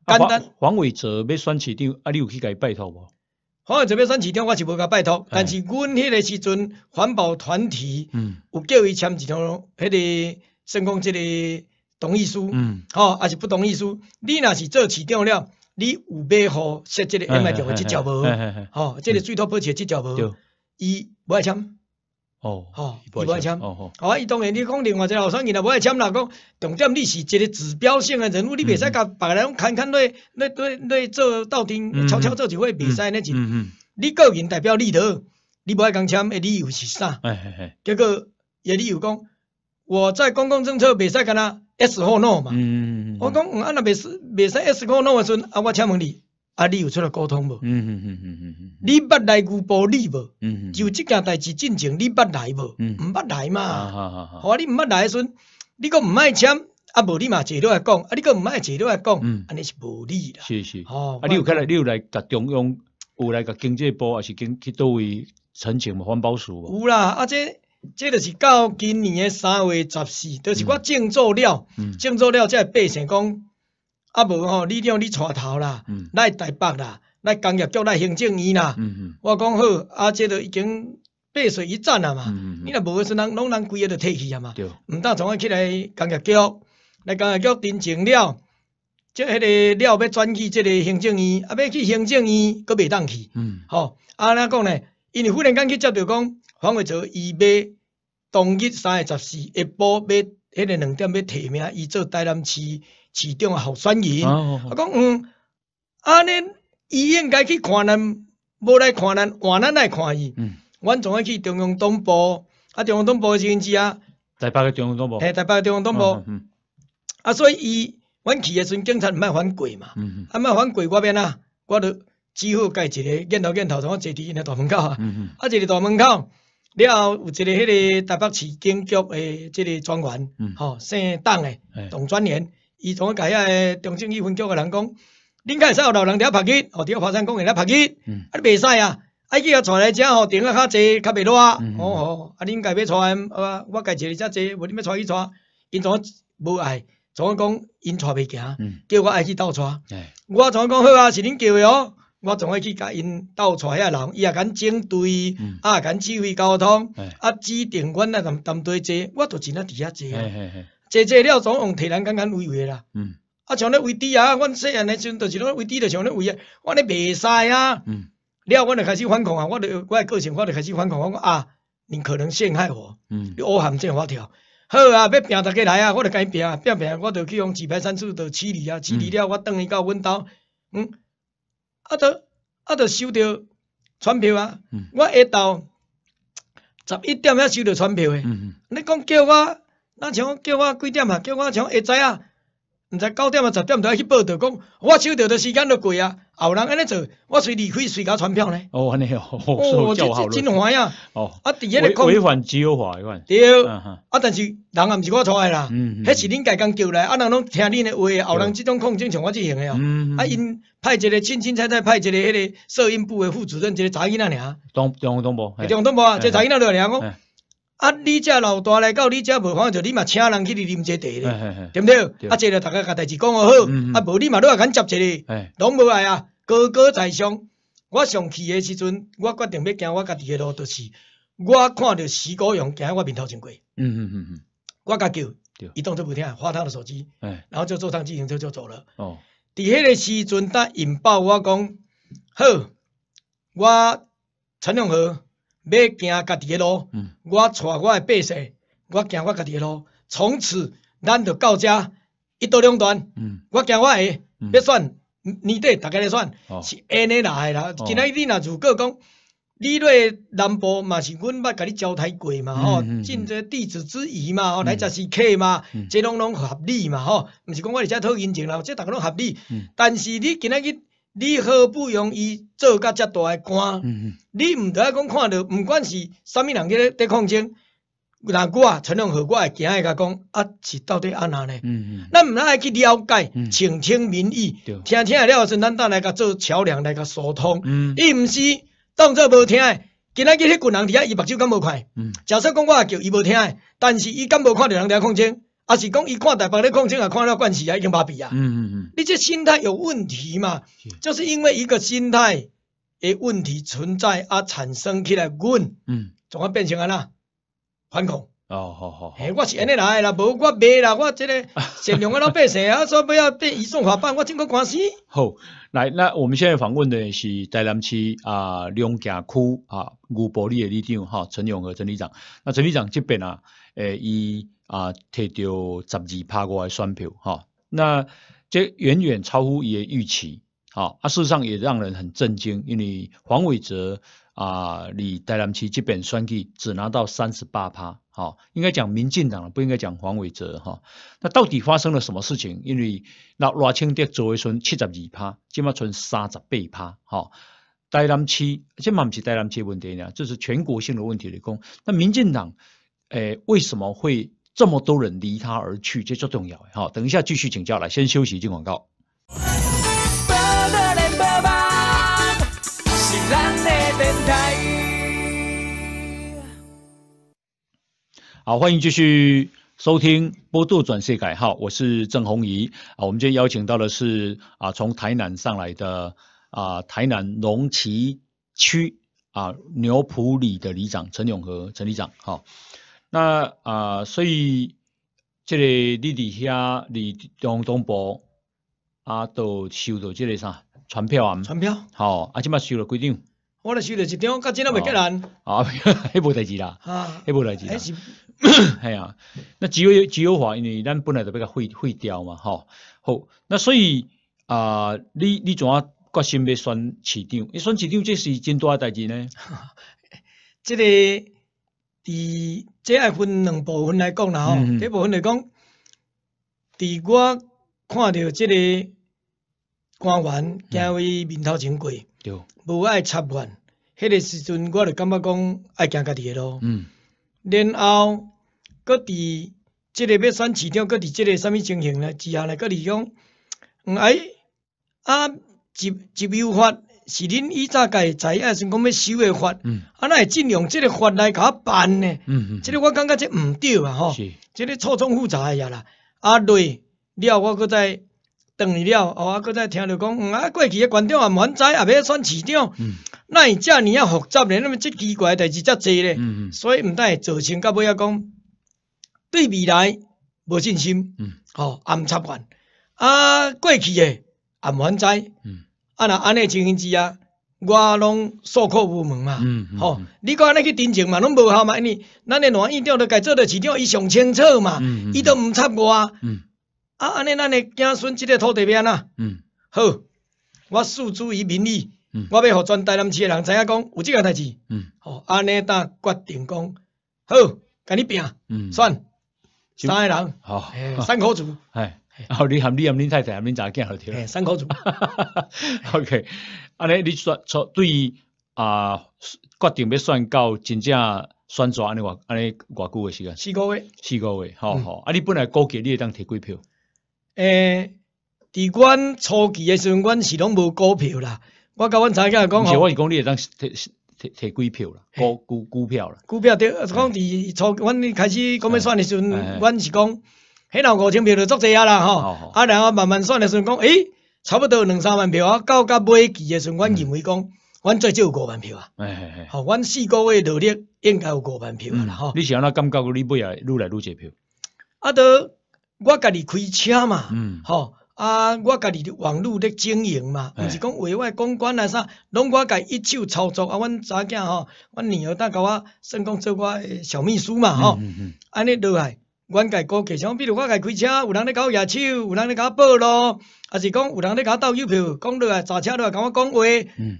简单。黄伟哲要选市长，啊，你有去甲伊拜托无？黄伟哲要选市长，我是无甲拜托，但是阮迄个时阵环保团体，嗯，有叫伊签一条迄个成功即个同意书，嗯，吼，也是不同意书。你若是做市长了，你要互设即个的 N 条目即招无，吼，即个水土保持即招无，伊无签。哦，伊无爱签，好啊！伊当然，你讲另外一个学生，伊若无爱签啦。讲重点，你是一个指标性的人物，你袂使甲别人牵牵咧咧咧咧做斗阵悄悄做一回比使那种。你个人代表立陶，你无爱讲签的理由是啥？结果也理由讲，我在公共政策比使跟他 S 号诺嘛。嗯嗯嗯，我讲，嗯，阿若比使比使 S 号诺的时阵，啊，我请问你。啊，你有出来沟通无？嗯嗯嗯嗯嗯。你捌来牛埔，里无？嗯就即件代志进程，你捌来无？嗯。捌来嘛。好好好。你毋捌来诶时阵，你讲毋爱签，啊无你嘛坐落来讲，啊你讲毋爱坐落来讲，安尼是无理啦。是是。哦，啊，你有开来，你有来甲中央有来甲经济部，还是经去倒位申请环保署？有啦，啊，这、即著是到今年诶三月十四，著是我静做了，静坐、做了，才变成讲。啊无吼，你让你带头啦，来台北啦，来工业局来行政院啦。嗯嗯、我讲好，啊，即都已经背岁一战啊嘛。嗯你若无是人，拢人规个都退去啊嘛。毋当从安起来工业局，来工业局定情了，即个了要转去即个行政院，啊，要去行政院佫袂当去。嗯，吼，安尼讲呢？因为忽然间去接到讲，黄伟哲伊要当日三月十四一晡要迄个两点要提名，伊做台南市。市长候选人。我讲嗯，安尼伊应该去看咱，无来看咱，换咱来看伊。嗯，阮总爱去中央东部，啊，中央东部是阵是啊，台北个中央东部。诶，台北个中央东部。嗯，啊，所以伊阮去个时，警察毋爱反轨嘛，啊，毋爱反轨，我边啊，我都只好家一个念头念头，同我坐伫因个大门口啊。嗯嗯，啊，一个大门口了后，有一个迄个台北市警局诶，即个专员，吼姓董诶，董专员。伊总爱甲遐个中正二分局个人讲，恁家会使有老人伫遐拍机，哦，伫遐爬山公园遐拍机，啊你袂使啊，啊去要带来只哦，顶啊较济，较袂热，哦哦，啊恁家要好啊，我家一坐遮坐，无恁要带去带，因总爱无爱，总爱讲因带袂行，叫我爱去斗带。我总爱讲好啊，是恁叫个哦，我总爱去甲因斗带遐人，伊也敢整队，啊敢指挥交通，啊指定阮来谈谈队坐，我都真啊伫遐坐坐坐了总用提人刚刚威胁啦。嗯。啊像咧威逼啊，阮细汉诶时阵，就是咧威逼，就像咧威啊，我咧袂未使啊。嗯。了，阮就开始反抗啊！我了，我个性，我就开始反抗。我讲啊，你可能陷害我。嗯。你乌喊这花条。好啊，要拼大家来啊！我甲伊拼啊，拼拼我了去用自排三次到处理啊，处理了我等伊到阮兜，嗯。啊！得啊！得收到传票啊！我下昼十一点才收到传票诶！嗯嗯，你讲叫我？那像叫我几点啊？叫我像会知啊？毋知九点啊、十点都要去报道，讲我收到的时间就过啊。后人安尼做，我随离开随甲传票呢。哦，安尼哦，[laughs] 哦，这这真啊！哦，啊，第一个规范、自由化，规范。对。啊，但是人啊，毋是我出诶啦。嗯。迄是恁家己叫来，啊，人拢听恁的话。后人即种控制，像我即行诶哦。嗯嗯。啊，因派一个清清彩彩，派一个迄个摄影部诶副主任，一个查囡仔尔。中中中，部。个中中部啊，个查囡仔都系阿哦。啊！你遮老大来到你遮无看着，就你嘛请人去啉一茶咧，对毋对？啊，这著大家甲代志讲好，啊，无你嘛你也敢接一个，拢无爱啊。哥哥在上，我上去诶时阵，我决定要行我家己诶路，就是我看着徐国勇行我面头前过，嗯嗯嗯嗯，我家叫伊当这部听，话，花他的手机，然后就坐上自行车就走了。哦，伫迄个时阵，当引爆我讲好，我陈永和。要行家己的路，我带我的百姓，我行我家己的路。从此，咱就到遮一刀两断。我行我的，要选年底逐家来选，是安尼来啦。今仔日若如果讲你来南部，嘛是阮捌甲你招待过嘛，吼，进这弟子之谊嘛，吼，来家是客嘛，这拢拢合理嘛，吼，毋是讲我里遮讨人情啦，这大家拢合理。但是你今仔日。你好不容易做甲这大诶官，你毋得讲看到，毋管是啥物人去咧对抗争，哪我啊陈良河，我爱行下甲讲，啊是到底安怎呢？咱毋通爱去了解，倾听民意，听听了是咱当来甲做桥梁来甲疏通。伊毋是当做无听诶，今仔日迄群人伫遐，伊目睭敢无看？嗯、假说讲我也叫，伊无听诶，但是伊敢无看到人伫遐抗争？啊！是讲伊看台北咧看清啊，看了惯势啊，已经麻痹啊。嗯嗯嗯，你这心态有问题嘛？就是因为一个心态诶问题存在啊，产生起来，阮，嗯，怎么变成安那？反恐？哦，好好诶，我是安尼来啦，无我未啦，我即个先用我老百姓啊，所以不要被移送滑板，我怎个关系？好，来，那我们现在访问的是台南市啊，龙甲区啊，牛埔里诶，里长哈，陈永和陈里长。那陈里长这边啊，诶，伊。啊，摕到十二趴过来选票，吼，那这远远超乎伊的预期，吼，啊，事实上也让人很震惊，因为黄伟哲啊，你台南区基本选举只拿到三十八趴，吼，应该讲民进党不应该讲黄伟哲，吼，那到底发生了什么事情？因为那罗清德做为村七十二趴，即嘛剩三十八趴，吼，台南区即嘛不是台南区问题呢，这是全国性的问题咧讲。那民进党诶，为什么会？这么多人离他而去，这就重要。好，等一下继续请教来，先休息一阵广告。好，欢迎继续收听《波度转世改号》，我是郑红怡啊。我们今天邀请到的是啊，从台南上来的啊，台南龙崎区啊牛埔里的里长陈永和陈里长。好。那啊，所以即个你伫遐伫中东部啊，都收到即个啥传票啊？传票。吼，啊，即摆收了几张？我咧收到一张，甲即仔袂结难。啊，迄 [laughs] 无代志啦，迄无代志是，系 [coughs] 啊，那只有只有话，因为咱本来就比较废废掉嘛，吼。好，那所以啊，你你怎啊决心要选市长？你选市长，这是真大代志呢。即 [laughs] 个伫。即爱分两部分来讲啦吼，第一部分来讲，伫我看到即个官员行为面头前过，无爱插管，迄个时阵我就感觉讲爱惊家己诶咯。然后，搁伫即个要选市长，搁伫即个甚物情形咧，之后咧，搁伫讲，嗯哎，啊，集集邮法。是恁以前界知影先讲要修个法，啊，那会尽量即个法来甲办呢？即个我感觉即毋对啊吼，即个错综复杂诶呀啦。啊，对了，我搁再等去了，哦，我搁再听着讲，嗯，啊，过去个馆长毋满知，也未算市长，那会遮尔啊复杂嘞，那么即奇怪诶代志遮济咧，所以毋但会造成到尾啊讲对未来无信心，吼暗插管，啊过去个暗满嗯。啊若安尼情形之下，我拢诉苦无门嘛，吼！你讲安尼去顶前嘛，拢无效嘛，因为咱个软意料都家做在市场，伊上清楚嘛，伊都毋插我。嗯。啊安尼咱诶子孙即个土地边啊，嗯。好，我诉诸于民意。嗯。我要互全台南市的人知影讲有即个代志。嗯。好，安尼当决定讲，好，甲你拼。嗯。算。三个人。好。嘿，三口组。嗨。[laughs] 啊！[laughs] 你含你含恁太太含恁仔囝好跳？哎，辛苦 o k 安尼你算错对于啊，决定要选到真正选准安尼话，安尼偌久诶时间？四个月，四个月，好好。啊，你本来估计你会当摕几票？诶，伫阮初期诶时阵，阮是拢无股票啦。我甲阮仔囝讲，唔是我是讲你会当摕。摕提几票啦？股股股票啦。股票对，啊！讲伫初，阮开始讲要选个时阵，阮是讲。迄那五千票就足济啊啦吼！啊，然后慢慢算的时阵讲，诶，差不多两三万票啊。到甲尾期的时阵，阮认为讲，阮最少有五万票啊。哎哎哎，好，阮四个月努力应该有五万票啦吼。你是安怎感觉你尾也愈来愈济票？啊，都我家己开车嘛，吼啊，我家己伫网络咧经营嘛，毋是讲委外公关啊啥，拢我家一手操作啊。阮查囝吼，阮女儿当甲我，算讲做我小秘书嘛吼。嗯嗯。安尼落来。阮家顾客像，比如我家开车，有人咧搞夜手，有人咧搞报咯，也是讲有人咧搞倒邮票，讲落来查车落来跟我讲话，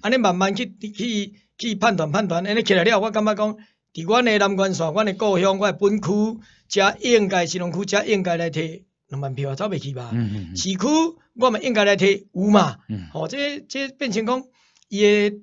安尼慢慢去去去判断判断，安尼起来了，我感觉讲，伫阮诶南关线，阮诶故乡，我诶本区，遮应该是农区遮应该来摕两万票啊，走未去吧？市区，我们应该来摕有嘛？吼，即即变成讲伊的。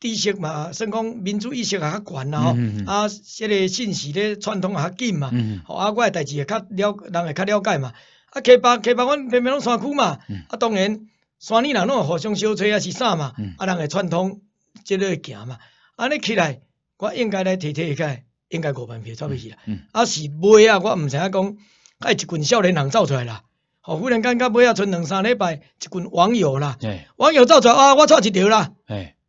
知识嘛，算讲民主意识也较悬啦吼。啊，即个信息咧串通也较紧嘛。吼，啊，我诶代志也较了，人会较了解嘛。啊，溪北溪北，阮偏偏拢山区嘛。啊，当然，山里人拢互相小吹啊是啥嘛。啊，人会串通，即个行嘛。安尼起来，我应该来提提一下，应该五万票差袂起啦。啊，是尾啊，我毋知影讲，啊，一群少年人走出来啦。吼，忽然间到尾啊，剩两三礼拜，一群网友啦，网友走出来啊，我错一条啦。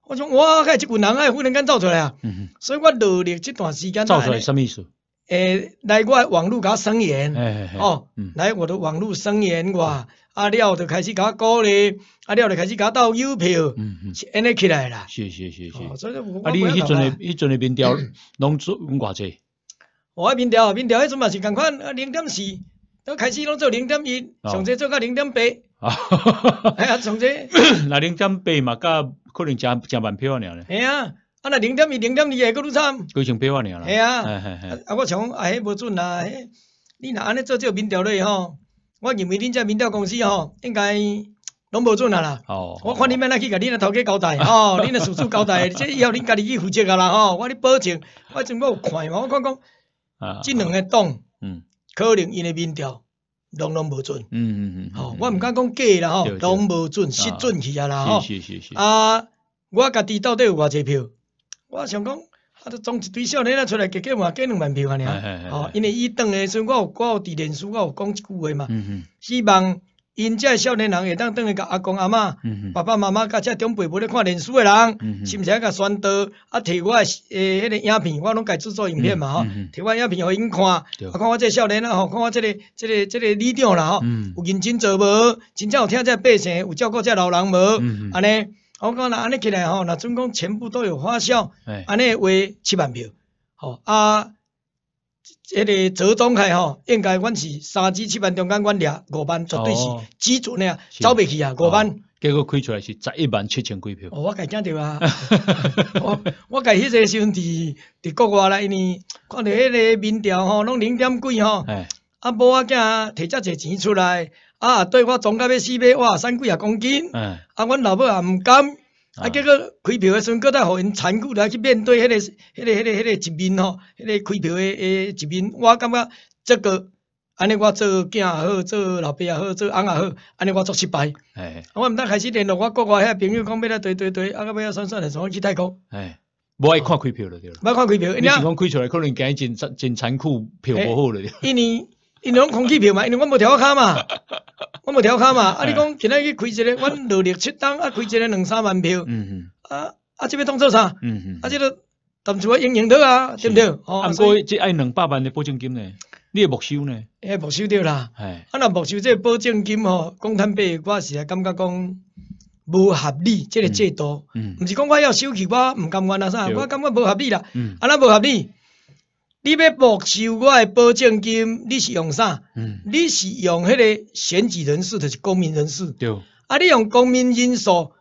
我讲，我搿一群人，爱忽然间走出来啊！所以我努力这段时间，走出来什么意思？诶，来我网络甲声援，哦，来我的网络声援，我，啊了，就开始甲鼓励，啊了，就开始甲斗邮票，是安尼起来啦。是是是是。所以啊，你迄阵的，迄阵的面条，拢做偌济？我面条，面条迄阵嘛是共款，啊，零点四，都开始拢做零点一，上者做到零点八。啊哈哈哈哎呀，上者。[coughs] 那零点八嘛，甲可能真真万票啊，尔嘞。嘿啊，啊那零点二零点二诶，够你惨。几千票啊，尔啦。嘿啊，啊我想讲啊，迄无准啦，迄你若安尼做这个民调嘞吼，我认为恁这民调公司吼，应该拢无准啊啦。哦。我看恁要怎去甲恁的头家交代，哦，恁的事处交代，这以后恁家己去负责啊啦吼。我咧保证，我全部有看嘛，我看讲，这两个党，嗯，可能因的民调。拢拢无准，嗯嗯嗯，吼，我毋敢讲假啦吼，拢无准，失准去啊啦吼，啊，我家己到底有偌济票，我想讲，啊，都从一堆少年仔出来，计计嘛计两万票啊，唻，吼，因为伊当诶时，我有我有伫连书，我有讲一句话嘛，希望。因遮少年人会当倒去甲阿公阿妈、爸爸妈妈、甲遮长辈无咧看电视诶人，是毋是啊甲宣导，啊摕我诶迄个影片，我拢家制作影片嘛吼，摕我影片互因看，啊看我这少年人吼，看我即个、即个、即个旅长啦吼，有认真做无？真正有听这百姓，有照顾这老人无？安尼，我讲若安尼起来吼，若总共全部都有花销，安尼为七万票，吼啊。迄个折中开吼，应该阮是三至七万中间，阮掠五万绝对是基准啊，走袂去啊，五万。结果开出来是十一万七千几票。哦，我家听着啊，[laughs] 我我家迄个时阵伫伫国外来呢，看到迄个面条吼，拢零点几吼，啊，无我囝摕遮济钱出来，啊，对我总甲要四百，哇，瘦几啊公斤，啊，阮老母也毋甘。啊，结果开票的时阵，搁再互因残酷来去面对迄个、迄个、迄个、迄个一面吼，迄个开票的诶一面，我感觉这个，安尼我做囝也好，做老爸也好，做翁也好，安尼我做失败。哎，我毋当开始联络我国外遐朋友，讲要来对对对，啊，到尾要算算来，上我去泰国。哎，无爱看开票了，对。不爱看开票，你是讲开出来，可能今日真真残酷，票无好了，对。为因为年空气票嘛，为阮我调跳卡嘛。[laughs] 我咪调侃嘛，啊！你讲，今仔去开一个，阮努力七档啊，开一个两三万票，啊啊！这边当做啥？啊，这个但是我应赢得啊，对不对？所以这爱两百万的保证金嘞。你会没收呢？嘿，没收掉啦。哎，啊，若没收这保证金哦，讲摊费我是也感觉讲无合理，这个制度，嗯，不是讲我要收起，我唔甘愿啊啥，我感觉无合理啦。嗯，啊，那无合理。你要没收我的保证金，你是用啥？你是用迄个选举人士，就是公民人士？对。啊，你用公民人数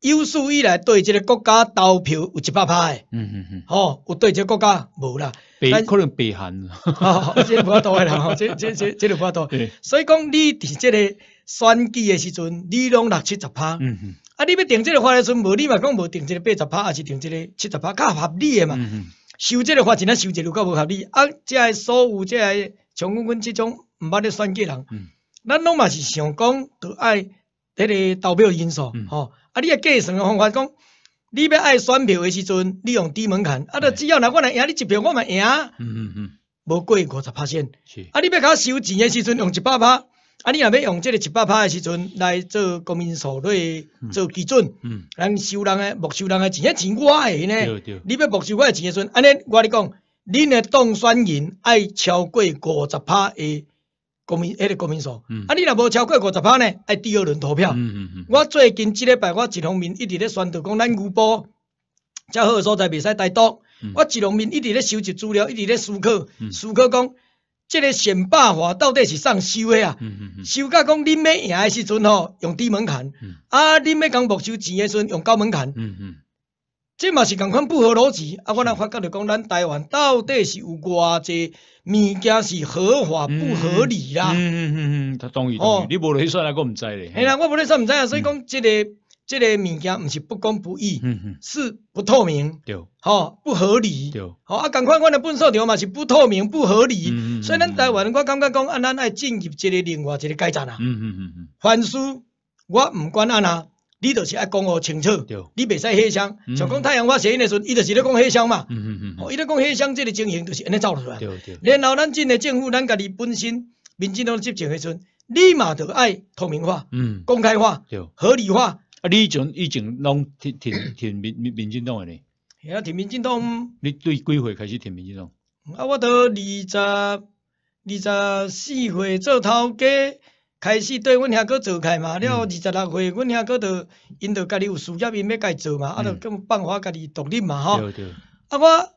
有史以来对这个国家投票有一百派。的，嗯嗯嗯。哦，有对这个国家无啦？咱可能别含，哈 [laughs] 哈，这不要多的啦，哈，这这这这就不多。所以讲，你伫这个选举的时阵，你拢六七十趴。嗯嗯啊，你要定这个法律，阵，无？你嘛讲无定这个八十趴，还是定这个七十趴，较合理的嘛？嗯嗯。收即个话，钱呐收钱如果无合理，啊，即个所有即个，像阮阮即种毋捌咧选举人，嗯，咱拢嘛是想讲，着爱，迄个投票因素，吼，啊，你啊计算个方法讲，你要爱选票诶时阵，利用低门槛，啊，着只要若我来赢你一票，我嘛赢，嗯嗯嗯，无贵五十块钱，是，啊，你要搞收钱诶时阵，用一百拍。啊，你若要用即个一百拍诶时阵来做公民数对做基准，嗯，人收人诶，没收人诶钱，迄钱我诶呢？你要没收我诶钱诶时阵，安尼我你讲，恁诶当选人爱超过五十拍诶公民，迄个公民数，嗯，啊，你若无超过五十拍呢，爱第二轮投票。嗯嗯嗯。我最近即礼拜，我一方面一直咧宣传，讲咱牛埔遮好诶所在未使太多。嗯。我一方面一直咧收集资料，一直咧思考，思考讲。即个选霸法到底是上修诶啊？修甲讲恁要赢诶时阵吼，用低门槛；啊，恁要讲没收钱诶时阵，用高门槛。嗯嗯。这嘛是共款不合逻辑。啊，我若发觉着讲，咱台湾到底是有偌侪物件是合法不合理啦？嗯嗯嗯嗯，他同意同意，你无说出我毋知咧。系啦，我无说毋知啊，所以讲，即个即个物件毋是不公不义，是不透明。对。吼，不合理。对。好啊，共款，快点封锁条嘛，是不透明、不合理。所以咱台湾，我感觉讲，啊，咱爱进入一个另外一个阶段啊。嗯嗯嗯嗯。凡事我毋管安那，你就是爱讲互清楚。对。你袂使黑箱。像讲太阳花协议时阵，伊就是咧讲黑箱嘛。嗯嗯嗯。哦，伊咧讲黑箱这个情形就是安尼造出来。对对。然后咱进诶，政府咱家己本身，民进党接的时阵，立马著爱透明化、公开化、合理化。啊，你以前以前拢 [coughs] 挺挺挺民民民进党的呢？吓，听民进党。你对几岁开始挺民进党？啊，我到二十。二十四岁做头家，开始对阮遐个做开嘛。了二十六岁，阮遐个都因都家己有事业，因要家做嘛，啊，就咁办法家己独立嘛，吼。啊，我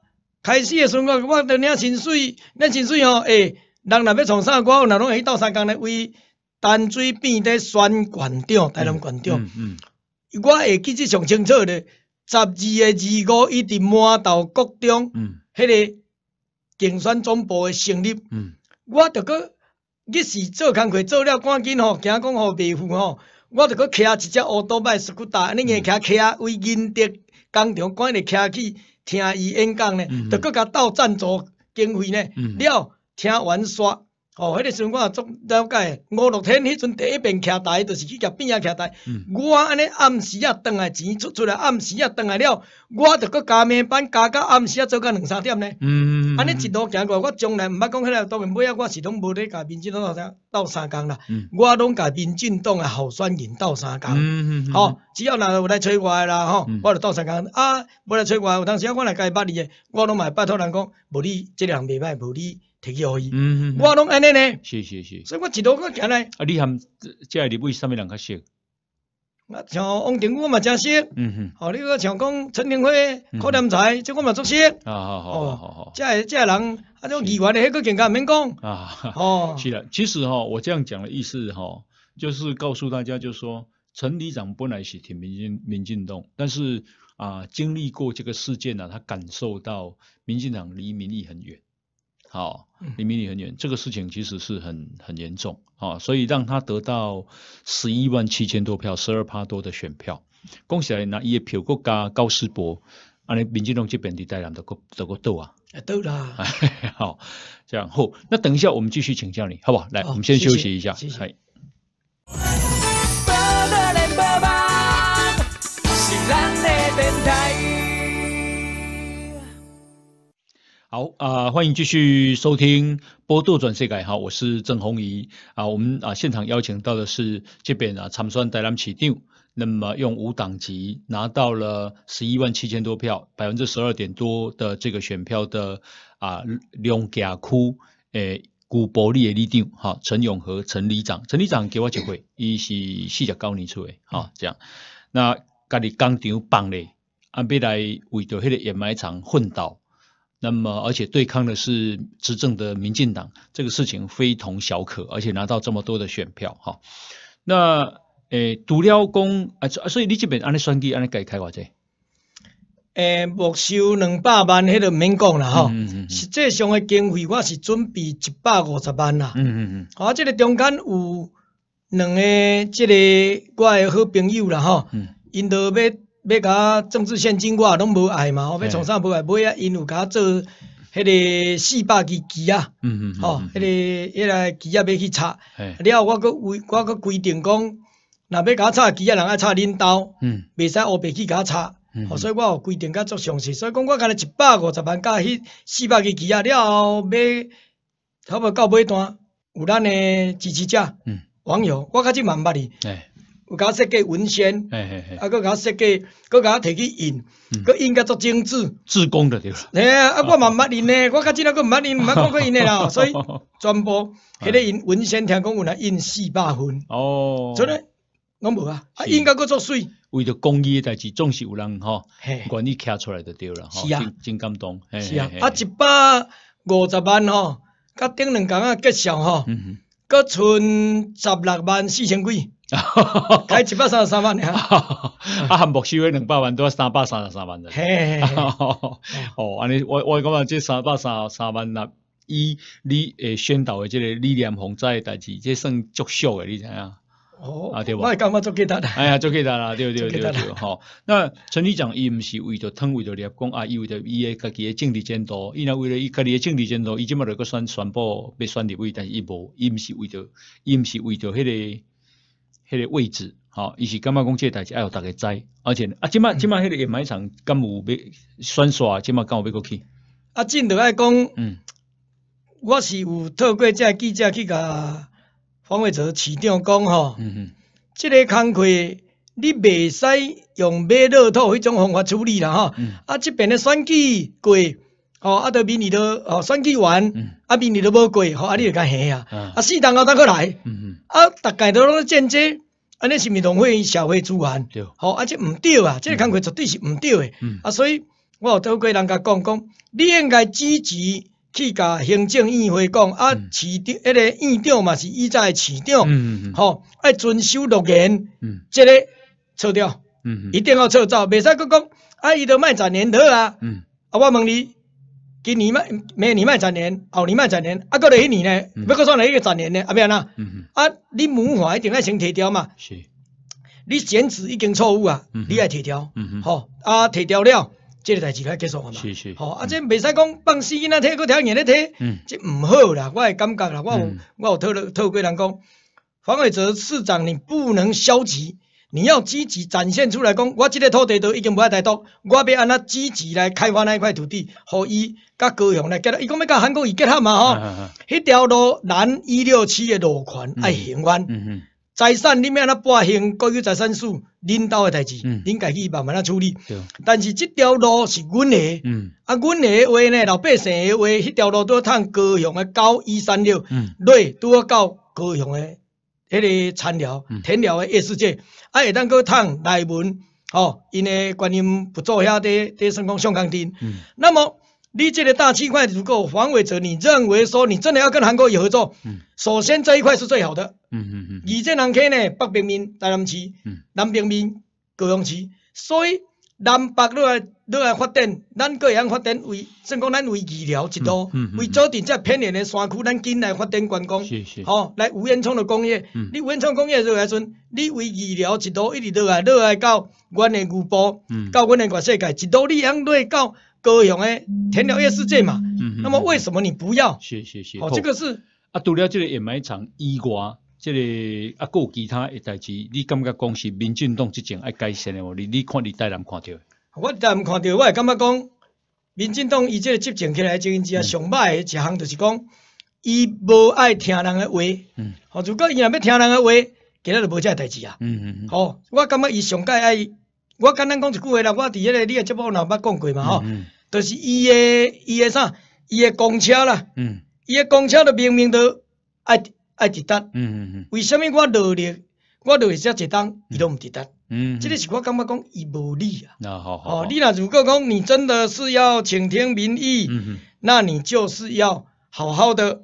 开始诶时阵，我我着领薪水，领薪水哦，哎，人若要创啥我有若拢会去斗三工咧，为淡水边咧选管长、台南管长。嗯嗯。我会记得上清楚咧，十二月二五，伊伫满岛国中，迄个竞选总部诶成立。嗯。我着搁日时做工课做了，赶紧吼，惊讲互未赴吼。我着搁徛一只乌多迈斯酷达，安尼硬徛徛，为银德工厂，赶来徛去听伊演讲呢。着搁甲到赞助经费呢了，听完煞。哦，迄个时阵我足了解，五六天迄阵第一遍徛台，就是去甲边仔徛台。我安尼暗时啊，赚来钱出出来，暗时啊，赚来了，我着搁加眠班，加到暗时啊，做到两三点咧。嗯嗯嗯。安尼一路行过，我从来毋捌讲迄个，当面尾啊，我是拢无咧甲进党后生斗相共啦。我拢甲民进党诶后选人斗相共。嗯嗯嗯。吼，只要若有来催我啦吼，我着斗相共。啊。无来催我，有当时我来伊捌二诶，我拢会拜托人讲，无你即个人未歹，无你。可以，嗯，我拢安尼呢，是是是，所以我一路我行来，啊，你含这你为上面人较熟，我像王庭武嘛真熟，嗯哼，哦，你个像讲陈廷辉、柯南才，即我嘛都熟，啊，好好好，好好好，这这人啊，种议员的，迄更更加唔免讲，啊，哦，[laughs] 啦，其实哈，我这样讲的意思哈，就是告诉大家，就是说陈理长本来是挺民进民进党，但是啊，经历过这个事件呢，他感受到民进党离民意很远。哦，离迷你很远，这个事情其实是很很严重啊，所以让他得到十一万七千多票，十二趴多的选票，恭喜来拿一票国家高斯博，安尼民进党这边的带南得个得个多啊，哎，多啦，[laughs] 好，这样好，那等一下我们继续请教你，好不好？来，我们先休息一下，谢谢好啊，欢迎继续收听《波度转世改》哈，我是郑红仪啊。我们啊现场邀请到的是这边啊参选台南市长，那么用五党籍拿到了十一万七千多票，百分之十二点多的这个选票的啊两甲区诶古柏利的里长哈陈永和陈里长，陈里长给我机会，伊是四十九年出的哈这样，那家己工厂放咧，安倍来为着迄个掩埋场奋斗。那么，而且对抗的是执政的民进党，这个事情非同小可，而且拿到这么多的选票，哈。那，诶，除了讲啊，所以你这边安尼算计，安尼改开偌者。诶，没收两百万，迄个免讲啦，哈。嗯嗯实际上的经费，我是准备一百五十万啦。嗯嗯嗯。啊，这个中间有两个，这个我的好朋友啦，哈。嗯。因都要。要甲政治献金，我也拢无爱嘛。哦，要从啥无爱买啊？因有甲做迄个四百支旗啊，哦，迄个迄个旗啊要去插，了后我搁规我搁规定讲，若要甲插旗啊，人爱插恁兜，嗯，袂使乌白去搞插，嗯，所以，我有规定甲足详细。所以讲，我干嘞一百五十万甲去四百支旗啊，了后买，差不多到尾单有咱诶支持者，嗯，网友，我甲即万捌哩，哎。有甲设计文宣，啊，搁甲设计，搁甲摕去印，搁印甲作精致，做工的对。吓，啊，我慢慢印呢，我较早个毋捌印，毋捌看过印诶啦。所以，[laughs] 全部迄个印文宣，听讲有若印四百分。哦，真个拢无啊，啊，印甲搁作水。为着公益诶代志，总是有人吼愿意徛出来就对啦。是啊，真感动。是啊，啊，一百五十万吼，甲顶两工啊结账吼，搁剩十六万四千几。啊！[laughs] 一百三十三万呢！[laughs] 啊！含含收诶两百万，啊三百三十三万呢！嘿！[laughs] 哦，安尼我我感觉这三百三三万呐，以你诶宣导诶即个理念弘在诶代志，即算足俗诶，你知影？哦，啊对吧？我会感觉足简单。啦！哎呀，足简单啦！对对对对，吼！那陈局长伊毋是为着贪为着立功啊，伊为着伊诶家己诶政治前途，伊若为了伊家己诶政治前途，伊即马著阁选宣布要选立委，但是伊无，伊毋是为着，伊毋是为着迄个。迄个位置，吼，伊是感觉讲？即个代志爱互逐个知，而且啊，即麦即麦迄个盐买场敢有要酸刷？即麦敢有要过去？啊，正着爱讲，嗯，我是有透过个记者去甲方伟哲市长讲，吼，嗯嗯，即个工课你袂使用买热土迄种方法处理啦，吼，嗯，啊，即边的选举过，哦，啊，着比你都，哦，选举完，嗯。啊，明年都无过，吼，啊，你就甲下啊，啊，四栋楼都过来，啊，逐家都拢在争尼是毋是浪费社会资源？对，啊，阿这毋对啊，这个工作绝对是毋对的。啊，所以我有倒过人甲讲讲，你应该积极去甲行政议会讲，啊，市长，迄个院长嘛是伊在市长，嗯嗯嗯。爱遵守诺言，即个撤掉，嗯嗯，一定要撤走，袂使佫讲，啊，伊都卖十年好啊。嗯。啊，我问你。今年嘛，明年嘛，十年，后年嘛，十年，啊，过嚟迄年呢，要搁算嚟一个十年呢，阿变呐？啊，你每块一定爱先提掉嘛？是，你剪纸已经错误啊，你爱提掉，吼，啊，提掉了，这个代志可结束啊嘛？是是，吼，啊，这未使讲放肆，囡仔睇，搁睇，硬嚟睇，这唔好啦，我系感觉啦，我有我有托了托过人讲，黄伟哲市长，你不能消极。你要积极展现出来，讲我这个土地都已经爱台独，我要安那积极来开发那一块土地，给伊甲高雄来结合。伊讲要甲韩国伊结合嘛吼？迄条路南一六七的路权爱行关。嗯嗯。财产你要安那拨行国有财产属领导的代志，应该己慢慢啊处理。但是这条路是阮的。嗯。啊，阮的话呢，老百姓的话，迄条路都要趁高雄的九一三六。对，都要到高雄的。迄个田寮，田寮的夜世界，啊，会当去探内门，吼，因诶观音不做遐伫伫神公上甘顶。那么，你这个大气块，如果黄伟哲，你认为说你真的要跟韩国有合作，首先这一块是最好的。嗯嗯嗯。你这南区呢，北平面大南区，南平面高雄市，所以。南北落来落来发展，咱会样发展为，算讲咱为医疗一路，为组织这偏远的山区，咱紧来发展观光，好来无烟囱的工业。你无烟囱工业落来算，你为医疗一路一直落来落来到，我连古堡，到阮连全世界一路力量来到高雄诶，田寮业世界嘛。那么为什么你不要？谢谢谢谢。好，这个是。啊，除了这个掩埋场以外。即个啊，佮有其他诶代志，你感觉讲是民进党即种爱改善诶无？你你看你大人看着？我真人看着，我会感觉讲民进党伊即个执政起来，真只啊上歹诶一项，就是讲伊无爱听人诶话。嗯，吼，如果伊若要听人诶话，今仔就无即个代志啊。嗯嗯，嗯。好，我感觉伊上届爱，我简单讲一句话啦，我伫迄个你诶节目，我捌讲过嘛吼，就是伊诶，伊诶啥，伊诶公车啦。嗯，伊诶公车著明明都爱。爱伫搭，嗯嗯嗯，为什么我努力，我努力在一单，伊都毋伫搭？嗯，个是我感觉讲伊无理啊，那好，哦，你若如果讲你真的是要倾听民意，嗯那你就是要好好的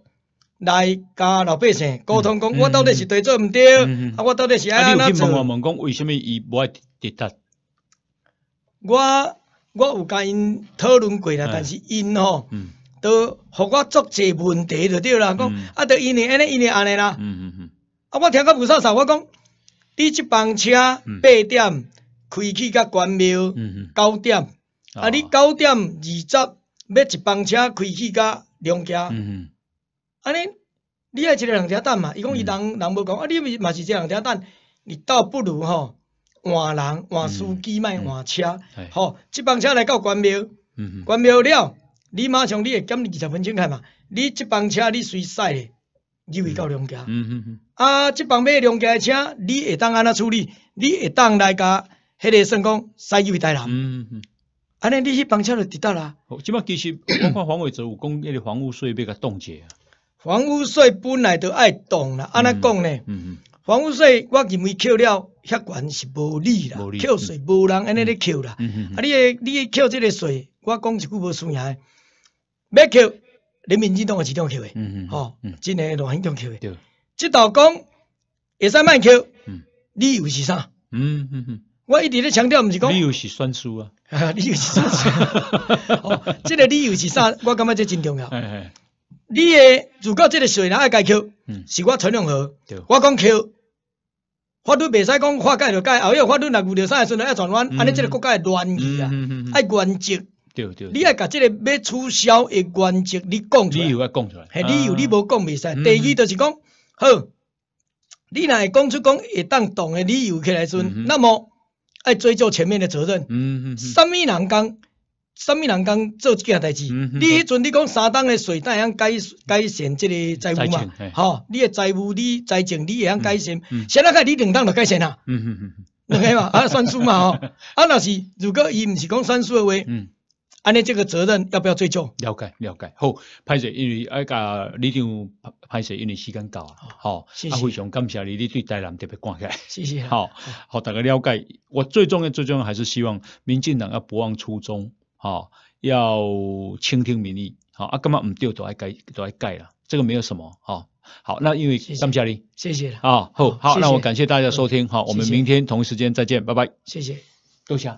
来甲老百姓沟通，讲我到底是对做毋对，嗯嗯，啊，我到底是怎你去问我讲为什么伊无爱伫搭。我我有甲因讨论过啦，但是因哦，都，互我作济问题就对啦，讲，啊，都因年安尼，因年安尼啦。嗯嗯嗯。啊，我听较吴少少，我讲，你即班车八点开去甲关庙，九点，啊，你九点二十，要一班车开去甲娘家。嗯嗯。安尼，你爱一个人家等嘛？伊讲伊人人无讲，啊，你嘛是一个人家等，你倒不如吼，换人，换司机，莫换车，吼，即班车来到关庙，关庙了。你马上，你会减二十分钟开嘛？你即班车你随驶嘞？你会到龙家。嗯嗯嗯。啊，这班买两家车，你会当安怎处理？你会当来甲迄个成功，司机大人。嗯嗯嗯。安尼，你去班车就抵达啦。即摆其实，[coughs] 我看黄伟哲有讲，迄个房屋税要甲冻结啊。房屋税本来都爱冻啦，安那讲呢？嗯嗯。房屋税，我认为扣了，遐悬是无理啦。扣税，无人安尼咧扣啦。嗯嗯。啊，你诶，你扣即个税，我讲一句无算诶。要扣，人民运动会自动扣的，吼，真诶乱很中扣的。这道讲，也使慢扣，理由是啥？嗯我一直咧强调，毋是讲理由是算输啊，理 [laughs] 由是算书。[laughs] 这个理由是啥？我感觉这真重要。你诶，如果这个谁人爱解扣，是我陈永和，我讲扣，法律袂使讲化解就解，后有法律若误着啥时阵来要转弯，安尼即个国家会乱去啊，爱原则。对对，你爱甲即个要取消的原则你讲出来，系理由你无讲未使。第二就是讲，好，你若会讲出讲会当动的理由起来算，那么爱追究前面的责任。嗯嗯什么人讲，什么人讲做即件代志？嗯你迄阵你讲三等的税，但系改解解限这个债务嘛？吼，你个债务你财政你会能改善？谁人讲你两等就改善啦？嗯嗯嗯嗯。两个嘛，啊算数嘛吼。啊，若是如果伊毋是讲算数的话。嗯安尼这个责任要不要追究？了解了解，好，潘水因为啊啊，你就潘水因为时间到啊，好，阿非常感谢你你对待人特别关切，谢谢，[laughs] 好，好大家了解，我最重要最重要还是希望民进党要不忘初衷，好，要倾听民意，好，啊，干嘛唔掉都爱改都爱改了，这个没有什么，好，好，那因为，谢谢，阿感谢你，谢谢，啊，好，好，那我感谢大家收听，好，我们明天同一时间再见，拜拜，谢谢，多谢。